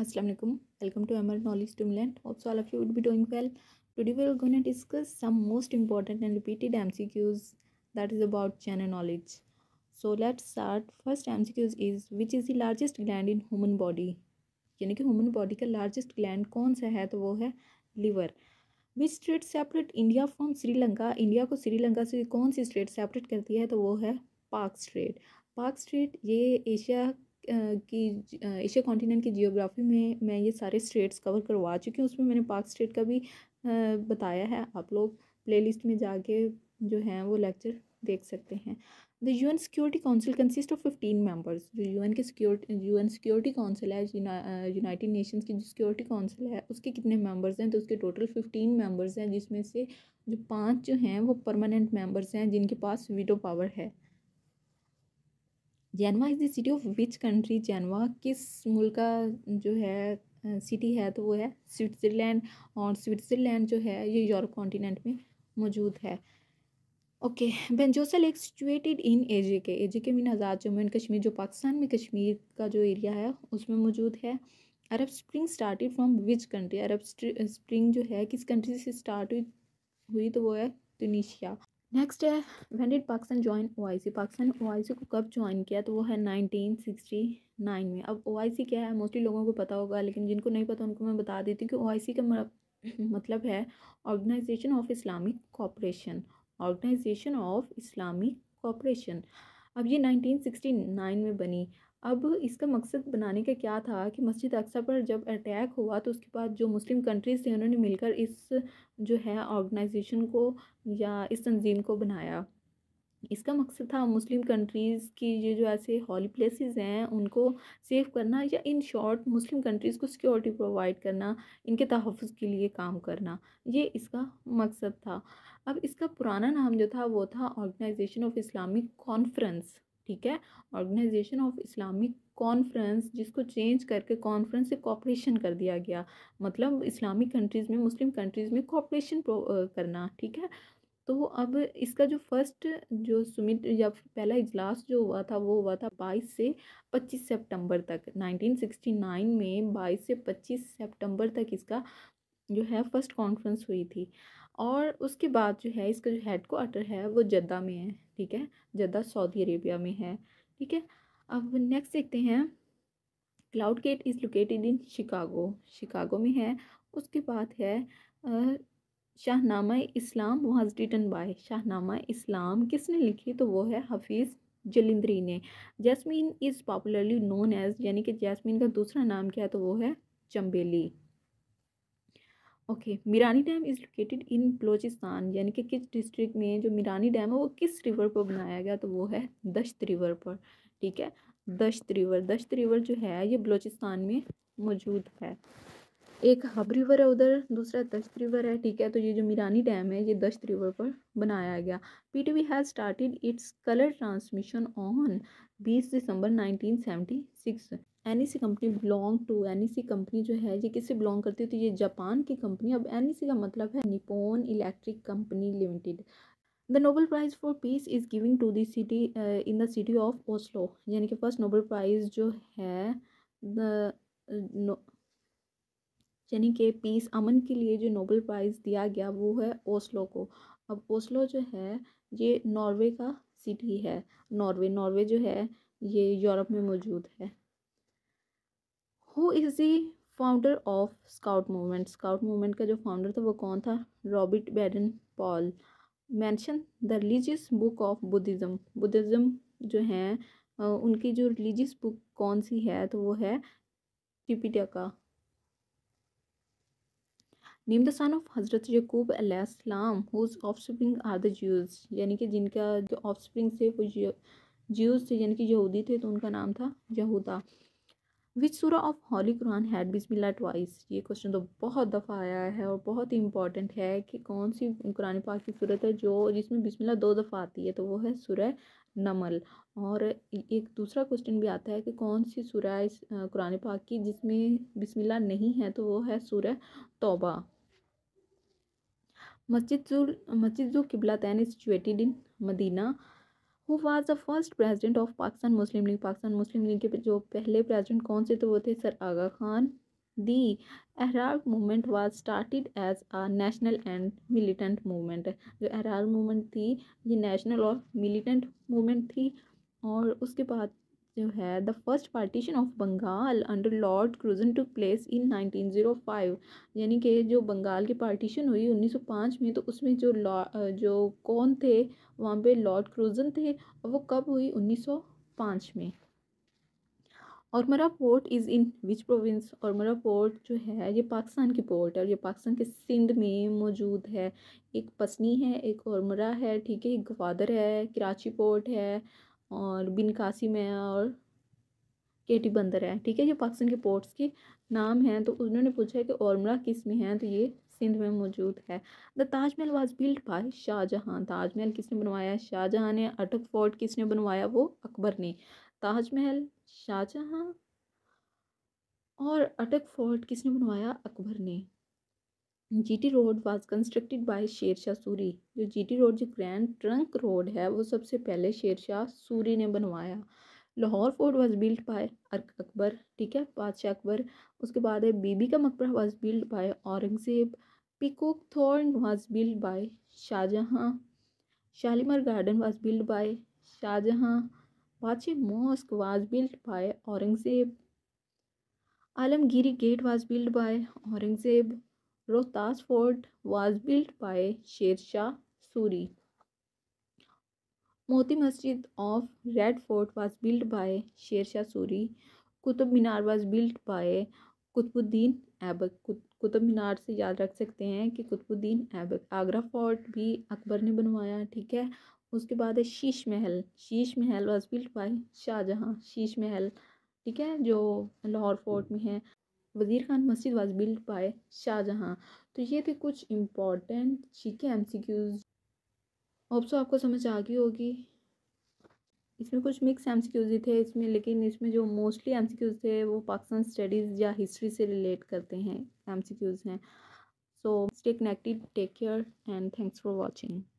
Assalamualaikum. Welcome to ML Knowledge Stimulant. Hope all of you would be doing well. Today we are going to discuss some most important and repeated MCQs that is about channel knowledge. So let's start. First MCQs is which is the largest gland in human body? यानी कि human body का largest gland कौन सा है तो वो है liver. Which state separate India from Sri Lanka India को श्रीलंका से कौन सी स्टेट सेपरेट करती है तो वो है पाक स्ट्रेट पाक स्ट्रेट ये एशिया की एशिया कॉन्टिनेंट की जियोग्राफी में मैं ये सारे स्टेट्स कवर करवा चुकी हूँ उसमें मैंने पाक स्टेट का भी बताया है आप लोग प्लेलिस्ट में जाके जो हैं वो लेक्चर देख सकते हैं the U N security council consist of fifteen members जो यू एन के security U N security council है यूनाइटेड नेशंस की जो सिक्योरिटी काउंसिल है उसके कितने मेम्बर्स हैं तो उसके टोटल फिफ्टीन मेम्बर्स हैं जिसमें से जो पाँच जो हैं वो परमानेंट मेम्बर्स हैं जिनके पास वीटो पावर है Geneva is the city of which country Geneva किस मुल्क का जो है सिटी है तो वो है स्विट्ज़रलैंड और स्विट्ज़रलैंड जो है ये यूरोप कॉन्टीनेंट में मौजूद है okay Banjosa lake situated in A J K A J K mean Azad Jammu and Kashmir जो पाकिस्तान में कश्मीर का जो एरिया है उसमें मौजूद है Arab spring started from which country Arab spring जो है किस कंट्री से स्टार्ट हुई तो वो है टूनीशिया नेक्स्ट है one did Pakistan join O I C Pakistan O I C को कब ज्वाइन किया तो वो है नाइनटीन सिक्सटी नाइन में अब ओ आई सी क्या है मोस्टली लोगों को पता होगा लेकिन जिनको नहीं पता उनको मैं बता देती हूँ कि ओ आई सी का मतलब, मतलब है organisation of Islamic cooperation organisation of Islamic cooperation अब ये नाइनटीन सिक्सटी नाइन में बनी अब इसका मकसद बनाने का क्या था कि मस्जिद अक्सा पर जब अटैक हुआ तो उसके बाद जो मुस्लिम कंट्रीज़ थे उन्होंने मिलकर इस जो है ऑर्गेनाइजेशन को या इस तंजीम को बनाया इसका मकसद था मुस्लिम कंट्रीज़ की ये जो ऐसे हॉली प्लेसेस हैं उनको सेव करना या इन शॉर्ट मुस्लिम कंट्रीज़ को सिक्योरिटी प्रोवाइड करना इनके तहफ़ के लिए काम करना ये इसका मकसद था अब इसका पुराना नाम जो था वो था ऑर्गेनाइजेशन ऑफ इस्लामिक कॉन्फ्रेंस ठीक है ऑर्गेनाइजेशन ऑफ इस्लामिक कॉन्फ्रेंस जिसको चेंज करके कॉन्फ्रेंस से कॉपरेशन कर दिया गया मतलब इस्लामिक कंट्रीज़ में मुस्लिम कंट्रीज़ में कॉपरेशन करना ठीक है तो अब इसका जो फर्स्ट जो सुमिट या पहला इजलास जो हुआ था वो हुआ था 22 से 25 सितंबर तक 1969 में 22 से 25 सितंबर तक इसका जो है फ़र्स्ट कॉन्फ्रेंस हुई थी और उसके बाद जो है इसका जो हेड क्वार्टर है वो जद्दा में है ठीक है जद्दा सऊदी अरेबिया में है ठीक है अब नेक्स्ट देखते हैं cloud gate is located in Chicago Chicago में है उसके बाद है Shahnama Islam was written by Shahnama Islam किसने लिखी तो वो है हफीज़ जलिंदरी ने jasmine is popularly known as यानी कि जैस्मीन का दूसरा नाम क्या है तो वो है चम्बेली okay Mirani dam is located in Balochistan यानी कि किस डिस्ट्रिक्ट में जो मीरानी डैम है वो किस रिवर पर बनाया गया तो वो है दश्त रिवर पर ठीक है दश्त रिवर दश्त रिवर जो है ये बलोचिस्तान में मौजूद है एक हब रिवर है उधर दूसरा दश्त रिवर है ठीक है तो ये जो मीरानी डैम है ये दश्त रिवर पर बनाया गया we has started its colour transmission on बीस दिसंबर six N company belong to N company जो है ये किससे बिलोंग करती है तो ये जापान की कंपनी अब एन का मतलब है Nippon electric company limited the Nobel prize for peace is giving to दिटी in the city of Oslo यानी कि फर्स्ट नोबल प्राइज़ जो है uh, यानी कि पीस अमन के लिए जो नोबल प्राइज़ दिया गया वो है ओस्लो को अब ओस्लो जो है ये नॉर्वे का सिटी है नॉर्वे नॉर्वे जो है ये यूरोप में मौजूद है who is the founder of scout movement scout movement का जो फाउंडर था वो कौन था Robert Baden Powell mention the religious book of Buddhism Buddhism जो है उनकी जो रिलीजियस बुक कौन सी है तो वो है का नीम द सन ऑफ हज़रत यकूब अलैहिस्सलाम whose spring are the Jews यानी कि जिनका जो स्प्रिंग थे वो ज्यूज थे यानी कि यहूदी थे तो उनका नाम था यहूदा विच सूरा ऑफ हॉली कुरान हैड बिस्मिल्ला ट्वाइस ये क्वेश्चन तो बहुत दफ़ा आया है और बहुत ही इंपॉर्टेंट है कि कौन सी कुरान पाक की सूरत है जो जिसमें बिस्मिल्ला दो दफ़ा आती है तो वो है सूरह नमल और एक दूसरा क्वेश्चन भी आता है कि कौन सी सूरह इस कुरान पाक की जिसमें बिस्मिल्ला नहीं है तो वो है सूरह तौबा मस्जिद Masjid Qiblatain is situated in Madina who was the first president of Pakistan Muslim league Pakistan Muslim league के जो पहले प्रेसिडेंट कौन से थे वो थे sir Aga Khan the Ahrar movement was started as a national and militant movement जो एहराग मूवमेंट थी ये नेशनल और मिलिटेंट मूवमेंट थी और उसके बाद जो है the first partition of Bengal under lord Curzon took place in 1905 यानी कि जो बंगाल की पार्टीशन हुई 1905 में तो उसमें जो जो कौन थे वहाँ पे लॉर्ड क्रूजन थे और वो कब हुई 1905 में Ormara port is in which province Ormara port जो है ये पाकिस्तान की पोर्ट है और ये पाकिस्तान के सिंध में मौजूद है एक पसनी है एक मरा है ठीक है एक गवादर है कराची पोर्ट है और बिन कासिम है और के टी बंदर है ठीक है ये पाकिस्तान के पोर्ट्स के नाम हैं तो उन्होंने पूछा है कि औरमरा किस में हैं तो ये सिंध में मौजूद है the Taj Mahal was built by Shah Jahan Taj Mahal किसने बनवाया शाहजहाँ ने अटक फोर्ट किसने बनवाया वो अकबर ने ताजमहल शाहजहाँ और अटक फोर्ट किसने बनवाया अकबर ने GT road was constructed by Sher Shah Suri जो जीटी रोड जो ग्रैंड ट्रंक रोड है वो सबसे पहले शेर शाह सूरी ने बनवाया Lahore fort was built by Akbar ठीक है बादशाह अकबर उसके बाद है Bibi ka Maqbara was built by Aurangzeb peacock throne was built by Shah Jahan Shalimar garden was built by Shah Jahan Badshah mosque was built by Aurangzeb Alamgiri gate was built by Aurangzeb Rohtas fort was built by Sher Shah Suri Moti Masjid of red fort was built by Sher Shah Suri Qutub Minar was built by Qutbuddin Aibak Qutub Minar से याद रख सकते हैं कि Qutubuddin Aibak Agra fort भी अकबर ने बनवाया ठीक है उसके बाद है शीश महल शीश महल वाज बिल्ट बाय शाहजहाँ शीश महल ठीक है जो लाहौर फोर्ट में है वज़ीर खान मस्जिद वाज बिल्ड बाय शाहजहाँ तो ये थे कुछ इम्पॉर्टेंट जी के एम सी क्यूज़ ऑप्सो तो आपको समझ आ गई होगी इसमें कुछ मिक्स एम सी क्यूज़ ही थे इसमें लेकिन इसमें जो मोस्टली एम सी क्यूज़ थे वो पाकिस्तान स्टडीज़ या हिस्ट्री से रिलेट करते हैं एम सी क्यूज़ हैं so stay connected take care and thanks for watching